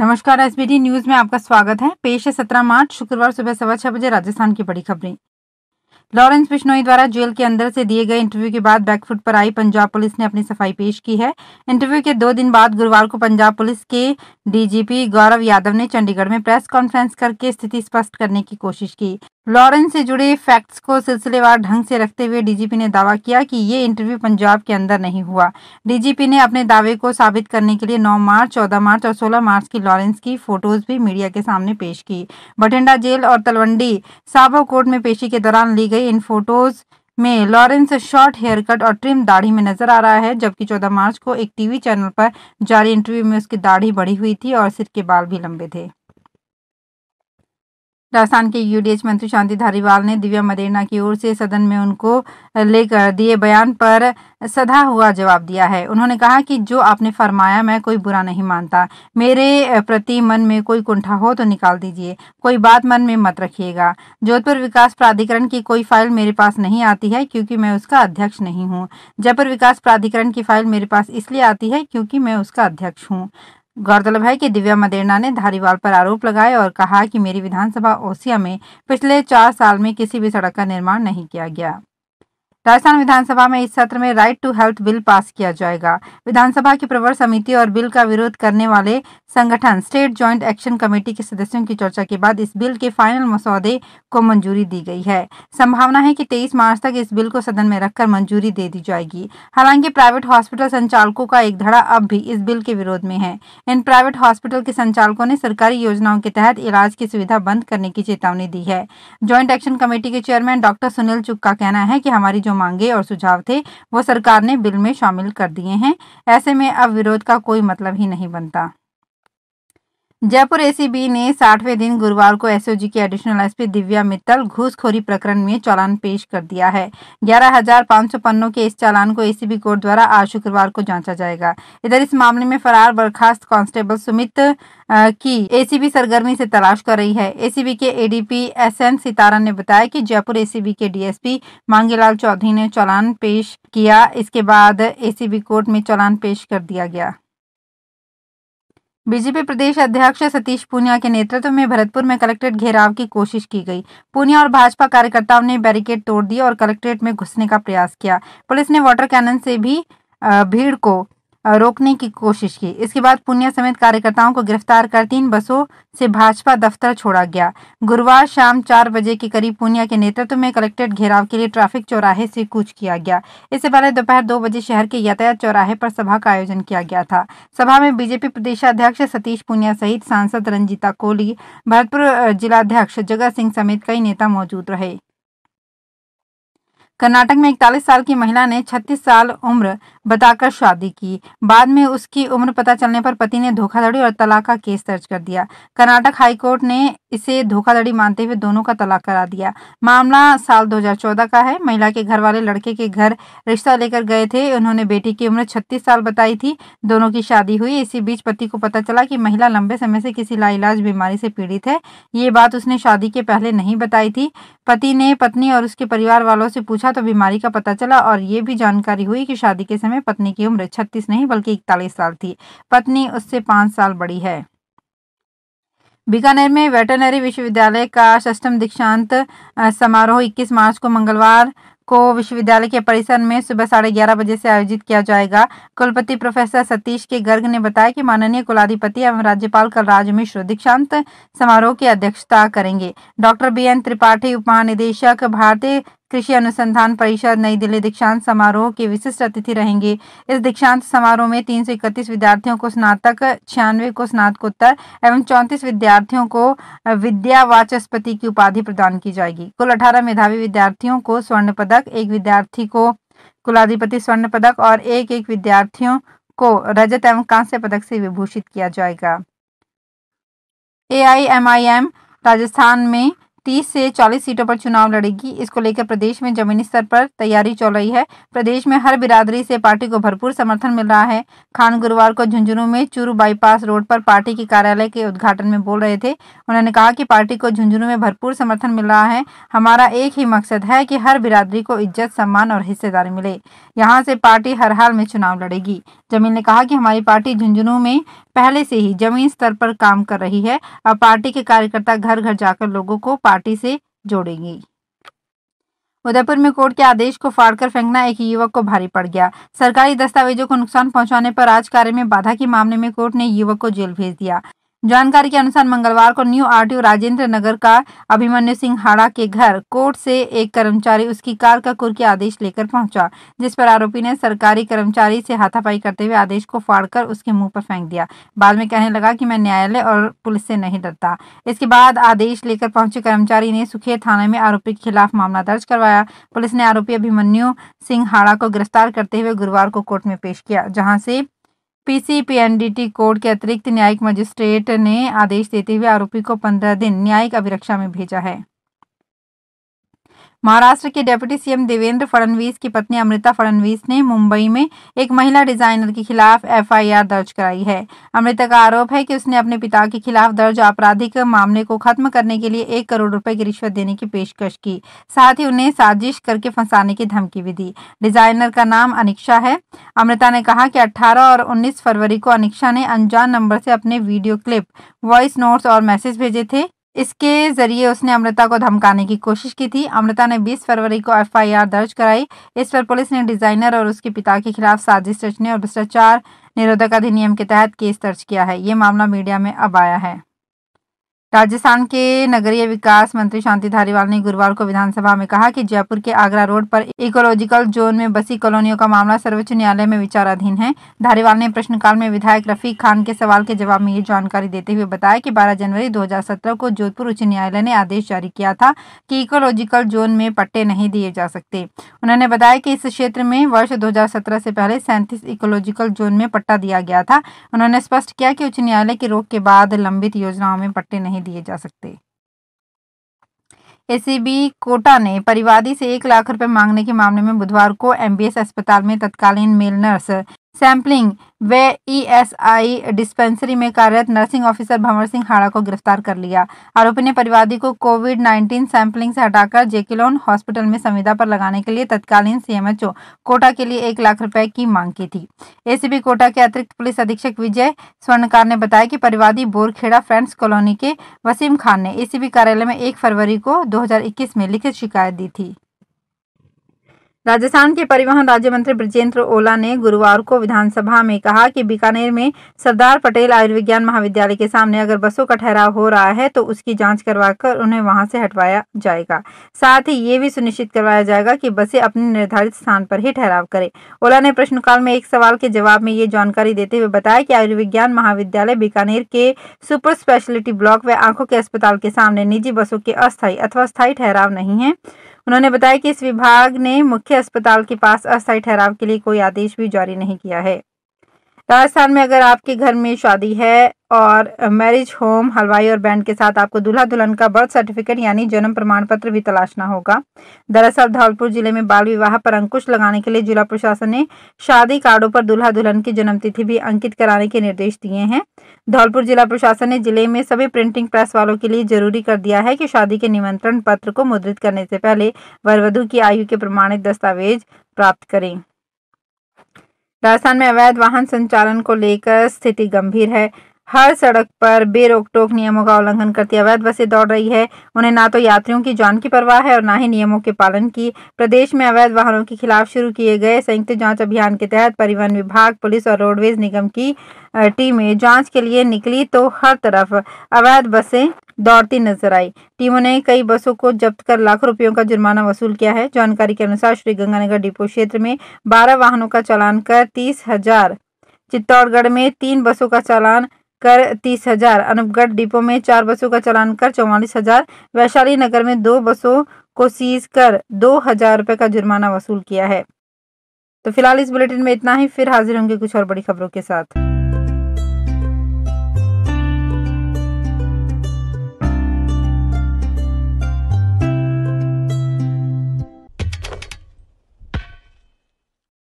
नमस्कार SBT news में आपका स्वागत है पेश है सत्रह मार्च शुक्रवार सुबह सवा छह बजे राजस्थान की बड़ी खबरें लॉरेंस बिश्नोई द्वारा जेल के अंदर से दिए गए इंटरव्यू के बाद बैकफुट पर आई पंजाब पुलिस ने अपनी सफाई पेश की है इंटरव्यू के दो दिन बाद गुरुवार को पंजाब पुलिस के डीजीपी गौरव यादव ने चंडीगढ़ में प्रेस कॉन्फ्रेंस करके स्थिति स्पष्ट करने की कोशिश की लॉरेंस से जुड़े फैक्ट्स को सिलसिलेवार ढंग से रखते हुए डीजीपी ने दावा किया कि ये इंटरव्यू पंजाब के अंदर नहीं हुआ डीजीपी ने अपने दावे को साबित करने के लिए 9 मार्च 14 मार्च और 16 मार्च की लॉरेंस की फोटोज भी मीडिया के सामने पेश की बठिंडा जेल और तलवंडी साबो कोर्ट में पेशी के दौरान ली गई इन फोटोज में लॉरेंस शॉर्ट हेयर कट और ट्रिम दाढ़ी में नजर आ रहा है जबकि 14 मार्च को एक टीवी चैनल पर जारी इंटरव्यू में उसकी दाढ़ी बढ़ी हुई थी और सिर के बाल भी लंबे थे राजस्थान के यूडीएच मंत्री शांति धारीवाल ने दिव्या मदेना की ओर से सदन में उनको लेकर दिए बयान पर सदा हुआ जवाब दिया है उन्होंने कहा कि जो आपने फरमाया मैं कोई बुरा नहीं मानता मेरे प्रति मन में कोई कुंठा हो तो निकाल दीजिए कोई बात मन में मत रखिएगा जोधपुर विकास प्राधिकरण की कोई फाइल मेरे पास नहीं आती है क्योंकि मैं उसका अध्यक्ष नहीं हूँ जयपुर विकास प्राधिकरण की फाइल मेरे पास इसलिए आती है क्योंकि मैं उसका अध्यक्ष हूँ गौरतलब है कि दिव्या मदेरना ने धारीवाल पर आरोप लगाए और कहा कि मेरी विधानसभा ओसिया में पिछले चार साल में किसी भी सड़क का निर्माण नहीं किया गया राजस्थान विधानसभा में इस सत्र में right to health bill pass किया जाएगा विधानसभा की प्रवर समिति और बिल का विरोध करने वाले संगठन स्टेट ज्वाइंट एक्शन कमेटी के सदस्यों की चर्चा के बाद इस बिल के फाइनल मसौदे को मंजूरी दी गई है संभावना है कि 23 मार्च तक इस बिल को सदन में रखकर मंजूरी दे दी जाएगी हालांकि प्राइवेट हॉस्पिटल संचालकों का एक धड़ा अब भी इस बिल के विरोध में है इन प्राइवेट हॉस्पिटल के संचालकों ने सरकारी योजनाओं के तहत इलाज की सुविधा बंद करने की चेतावनी दी है ज्वाइंट एक्शन कमेटी के चेयरमैन डॉक्टर सुनील चुक का कहना है की हमारी जो मांगे और सुझाव थे वो सरकार ने बिल में शामिल कर दिए हैं ऐसे में अब विरोध का कोई मतलब ही नहीं बनता जयपुर एसीबी ने साठवें दिन गुरुवार को एसओजी की एडिशनल एसपी दिव्या मित्तल घूसखोरी प्रकरण में चालान पेश कर दिया है ग्यारह हजार पाँच सौ पन्नों के इस चालान को एसीबी कोर्ट द्वारा आज शुक्रवार को जांचा जाएगा इधर इस मामले में फरार बर्खास्त कांस्टेबल सुमित की एसीबी सरगर्मी से तलाश कर रही है एसीबी के एडीपी एन सितारा ने बताया कि जयपुर एसीबी के डीएसपी मांगेलाल चौधरी ने चालान पेश किया इसके बाद एसीबी कोर्ट में चालान पेश कर दिया गया बीजेपी प्रदेश अध्यक्ष सतीश पूनिया के नेतृत्व में भरतपुर में कलेक्ट्रेट घेराव की कोशिश की गई पूनिया और भाजपा कार्यकर्ताओं ने बैरिकेड तोड़ दिए और कलेक्ट्रेट में घुसने का प्रयास किया पुलिस ने वाटर कैनन से भी भीड़ को रोकने की कोशिश की इसके बाद पुनिया समेत कार्यकर्ताओं को गिरफ्तार कर तीन बसों से भाजपा दफ्तर छोड़ा गया गुरुवार शाम चार बजे के करीब पुनिया के नेतृत्व में कलेक्ट्रेट घेराव के लिए ट्रैफिक चौराहे से कूच किया गया इससे पहले दोपहर दो बजे शहर के यातायात चौराहे पर सभा का आयोजन किया गया था सभा में बीजेपी प्रदेशाध्यक्ष सतीश पुनिया सहित सांसद रंजीता कोहली भरतपुर जिलाध्यक्ष जगत सिंह समेत कई नेता मौजूद रहे कर्नाटक में इकतालीस साल की महिला ने 36 साल उम्र बताकर शादी की बाद में उसकी उम्र पता चलने पर पति ने धोखाधड़ी और तलाक का केस दर्ज कर दिया कर्नाटक हाईकोर्ट ने इसे धोखाधड़ी मानते हुए दोनों का तलाक करा दिया मामला साल 2014 का है महिला के घर वाले लड़के के घर रिश्ता लेकर गए थे उन्होंने बेटी की उम्र 36 साल बताई थी दोनों की शादी हुई इसी बीच पति को पता चला कि महिला लंबे समय से किसी लाइलाज बीमारी से पीड़ित है ये बात उसने शादी के पहले नहीं बताई थी पति ने पत्नी और उसके परिवार वालों से पूछा तो बीमारी का पता चला और ये भी जानकारी हुई कि शादी के समय में पत्नी की उम्र छत्तीस नहीं बल्कि इकतालीस साल थी पत्नी उससे पांच साल बड़ी है बीकानेर में वेटरनरी विश्वविद्यालय का षष्टम दीक्षांत समारोह 21 मार्च को मंगलवार को विश्वविद्यालय के परिसर में सुबह साढ़े ग्यारह बजे से आयोजित किया जाएगा कुलपति प्रोफेसर सतीश के गर्ग ने बताया कि माननीय कुलाधिपति एवं राज्यपाल कलराज मिश्र दीक्षांत समारोह की अध्यक्षता करेंगे डॉक्टर बी एन त्रिपाठी उप महानिदेशक भारतीय कृषि अनुसंधान परिषद नई दिल्ली दीक्षांत समारोह के विशिष्ट अतिथि रहेंगे इस दीक्षांत समारोह में तीन विद्यार्थियों को स्नातक छियानवे को स्नातकोत्तर एवं चौंतीस विद्यार्थियों को विद्या वाचस्पति की उपाधि प्रदान की जाएगी कुल अठारह मेधावी विद्यार्थियों को स्वर्ण पदक एक विद्यार्थी को कुलाधिपति स्वर्ण पदक और एक एक विद्यार्थियों को रजत एवं कांस्य पदक से विभूषित किया जाएगा ए राजस्थान में तीस से चालीस सीटों पर चुनाव लड़ेगी इसको लेकर प्रदेश में जमीनी स्तर पर तैयारी चल रही है प्रदेश में हर बिरादरी से पार्टी को भरपूर समर्थन मिल रहा है खान गुरुवार को झुंझुनू में चूरू बाईपास रोड पर पार्टी के कार्यालय के उद्घाटन में बोल रहे थे उन्होंने कहा कि पार्टी को झुंझुनू में भरपूर समर्थन मिल रहा है हमारा एक ही मकसद है कि हर बिरादरी को इज्जत सम्मान और हिस्सेदारी मिले यहाँ से पार्टी हर हाल में चुनाव लड़ेगी जमीन ने कहा कि हमारी पार्टी झुंझुनू में पहले से ही जमीन स्तर पर काम कर रही है और पार्टी के कार्यकर्ता घर घर जाकर लोगों को पार्टी से जोड़ेगी उदयपुर में कोर्ट के आदेश को फाड़कर फेंकना एक युवक को भारी पड़ गया सरकारी दस्तावेजों को नुकसान पहुंचाने पर आज कार्य में बाधा के मामले में कोर्ट ने युवक को जेल भेज दिया जानकारी के अनुसार मंगलवार को न्यू आरटीओ राजेंद्र नगर का अभिमन्यु सिंह हाड़ा के घर कोर्ट से एक कर्मचारी उसकी कार का के आदेश लेकर पहुंचा जिस पर आरोपी ने सरकारी कर्मचारी से हाथापाई करते हुए आदेश को फाड़कर उसके मुंह पर फेंक दिया बाद में कहने लगा कि मैं न्यायालय और पुलिस से नहीं डरता इसके बाद आदेश लेकर पहुंचे कर्मचारी ने सुखेर थाने में आरोपी के खिलाफ मामला दर्ज करवाया पुलिस ने आरोपी अभिमन्यु सिंह हाड़ा को गिरफ्तार करते हुए गुरुवार को कोर्ट में पेश किया जहाँ से पीसीपीएनडीटी कोड के अतिरिक्त न्यायिक मजिस्ट्रेट ने आदेश देते हुए आरोपी को पंद्रह दिन न्यायिक अभिरक्षा में भेजा है महाराष्ट्र के डेप्यूटी सीएम देवेंद्र फडणवीस की पत्नी अमृता फडणवीस ने मुंबई में एक महिला डिजाइनर के खिलाफ एफआईआर दर्ज कराई है अमृता का आरोप है कि उसने अपने पिता के खिलाफ दर्ज आपराधिक मामले को खत्म करने के लिए एक करोड़ रुपए की रिश्वत देने की पेशकश की साथ ही उन्हें साजिश करके फंसाने की धमकी भी दी डिजाइनर का नाम अनिक्षा है अमृता ने कहा कि 18 और 19 फरवरी को अनिक्षा ने अनजान नंबर से अपने वीडियो क्लिप वॉइस नोट्स और मैसेज भेजे थे इसके जरिए उसने अमृता को धमकाने की कोशिश की थी अमृता ने 20 फरवरी को एफआईआर दर्ज कराई इस पर पुलिस ने डिजाइनर और उसके पिता के खिलाफ साजिश रचने और भ्रष्टाचार निरोधक अधिनियम के तहत केस दर्ज किया है ये मामला मीडिया में अब आया है राजस्थान के नगरीय विकास मंत्री शांति धारीवाल ने गुरुवार को विधानसभा में कहा कि जयपुर के आगरा रोड पर इकोलॉजिकल जोन में बसी कॉलोनियों का मामला सर्वोच्च न्यायालय में विचाराधीन है धारीवाल ने प्रश्नकाल में विधायक रफीक खान के सवाल के जवाब में ये जानकारी देते हुए बताया कि 12 जनवरी 2017 को जोधपुर उच्च न्यायालय ने आदेश जारी किया था कि इकोलॉजिकल जोन में पट्टे नहीं दिए जा सकते उन्होंने बताया कि इस क्षेत्र में वर्ष दो से पहले सैंतीस इकोलॉजिकल जोन में पट्टा दिया गया था उन्होंने स्पष्ट किया कि उच्च न्यायालय की रोक के बाद लंबित योजनाओं में पट्टे नहीं दिए जा सकते एसीबी कोटा ने परिवादी से एक लाख रुपए मांगने के मामले में बुधवार को एमबीएस अस्पताल में तत्कालीन मेल नर्स सैंपलिंग वे ईएसआई e डिस्पेंसरी में कार्यरत नर्सिंग ऑफिसर भंवर सिंह हाड़ा को गिरफ्तार कर लिया आरोपी ने परिवादी को कोविड 19 सैंपलिंग से हटाकर जेकिलोन हॉस्पिटल में संविदा पर लगाने के लिए तत्कालीन सीएमएचओ कोटा के लिए एक लाख रुपए की मांग की थी एसीबी कोटा के अतिरिक्त पुलिस अधीक्षक विजय स्वर्णकार ने बताया कि परिवादी बोरखेड़ा फ्रेंड्स कॉलोनी के वसीम खान ने एसीबी कार्यालय में एक फरवरी को दो में लिखित शिकायत दी थी राजस्थान के परिवहन राज्य मंत्री ब्रजेंद्र ओला ने गुरुवार को विधानसभा में कहा कि बीकानेर में सरदार पटेल आयुर्विज्ञान महाविद्यालय के सामने अगर बसों का ठहराव हो रहा है तो उसकी जांच करवाकर उन्हें वहां से हटवाया जाएगा साथ ही ये भी सुनिश्चित करवाया जाएगा कि बसें अपने निर्धारित स्थान पर ही ठहराव करे ओला ने प्रश्नकाल में एक सवाल के जवाब में ये जानकारी देते हुए बताया की आयुर्विज्ञान महाविद्यालय बीकानेर के सुपर स्पेशलिटी ब्लॉक व आंखों के अस्पताल के सामने निजी बसों के अस्थायी अथवा स्थायी ठहराव नहीं है उन्होंने बताया कि इस विभाग ने मुख्य अस्पताल के पास अस्थायी ठहराव के लिए कोई आदेश भी जारी नहीं किया है राजस्थान में अगर आपके घर में शादी है और मैरिज होम हलवाई और बैंड के साथ आपको दूल्हा दुल्हन का बर्थ सर्टिफिकेट यानी जन्म प्रमाण पत्र भी तलाशना होगा दरअसल धौलपुर जिले में बाल विवाह पर अंकुश लगाने के लिए जिला प्रशासन ने शादी कार्डों पर दूल्हा दुल्हन की जन्मतिथि भी अंकित कराने के निर्देश दिए हैं धौलपुर जिला प्रशासन ने जिले में सभी प्रिंटिंग प्रेस वालों के लिए जरूरी कर दिया है कि शादी के निमंत्रण पत्र को मुद्रित करने से पहले वर की आयु के प्रमाणित दस्तावेज प्राप्त करें राजस्थान में अवैध वाहन संचालन को लेकर स्थिति गंभीर है हर सड़क पर बेरोक टोक नियमों का उल्लंघन करती अवैध बसें दौड़ रही है उन्हें ना तो यात्रियों की जान की परवाह है और ना ही नियमों के पालन की प्रदेश में अवैध वाहनों के खिलाफ शुरू किए गए संयुक्त जांच अभियान के तहत परिवहन विभाग पुलिस और रोडवेज निगम की टीमें जांच के लिए निकली तो हर तरफ अवैध बसें दौड़ती नजर आई टीमों ने कई बसों को जब्त कर लाखों रुपयों का जुर्माना वसूल किया है जानकारी के अनुसार श्री गंगानगर डिपो क्षेत्र में बारह वाहनों का चालान कर तीस हजार चित्तौड़गढ़ में तीन बसों का चालान कर तीस हजार अनुपगढ़ डिपो में चार बसों का चालान कर चौवालीस हजार वैशाली नगर में दो बसों को सीज कर दो हजार रुपए का जुर्माना वसूल किया है तो फिलहाल इस बुलेटिन में इतना ही फिर हाजिर होंगे कुछ और बड़ी खबरों के साथ